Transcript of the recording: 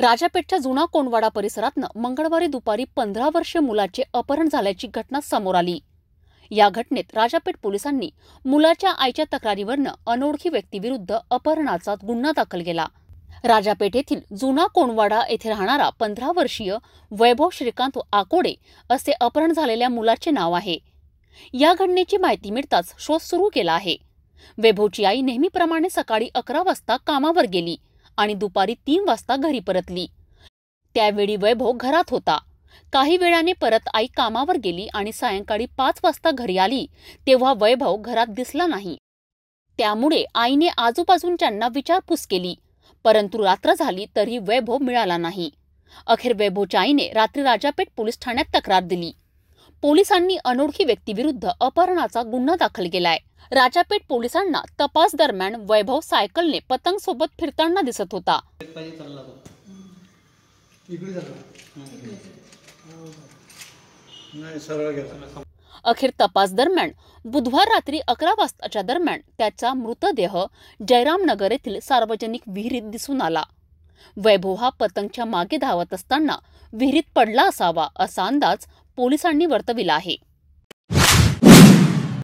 राजापेठच्या जुना कोंडवाडा परिसरातनं मंगळवारी दुपारी पंधरा वर्षीय मुलाचे अपहरण झाल्याची घटना समोर आली या घटनेत राजापेठ पोलिसांनी मुलाच्या आईच्या तक्रारीवरनं अनोळखी व्यक्तीविरुद्ध अपहरणाचा गुन्हा दाखल केला राजापेठ येथील जुना कोंडवाडा येथे राहणारा पंधरा वर्षीय वैभव श्रीकांत आकोडे असे अपहरण झालेल्या मुलाचे नाव आहे या घटनेची माहिती मिळताच शोध सुरू केला आहे वैभवची आई नेहमीप्रमाणे सकाळी अकरा वाजता कामावर गेली आणि दुपारी तीन वाजता घरी परतली त्यावेळी वैभव घरात होता काही वेळाने परत आई कामावर गेली आणि सायंकाळी पाच वाजता घरी आली तेव्हा वैभव घरात दिसला नाही त्यामुळे आईने आजूबाजूंच्यांना विचारपूस केली परंतु रात्र झाली तरी वैभव मिळाला नाही अखेर वैभवच्या आईने रात्री राजापेठ पोलीस ठाण्यात तक्रार दिली पोलिसांनी अनोळखी व्यक्तीविरुद्ध अपहरणाचा गुन्हा दाखल केलाय राजापेठ पोलिसांना तपास दरम्यान वैभव सायकलने पतंग सोबत फिरताना दिसत होता अखेर तपास दरम्यान बुधवार रात्री अकरा वाजताच्या दरम्यान त्याचा मृतदेह जयराम नगर येथील सार्वजनिक विहिरीत दिसून आला वैभव हा पतंगच्या मागे धावत असताना विहिरीत पडला असावा असा अंदाज पोलिसांनी वर्तविला आहे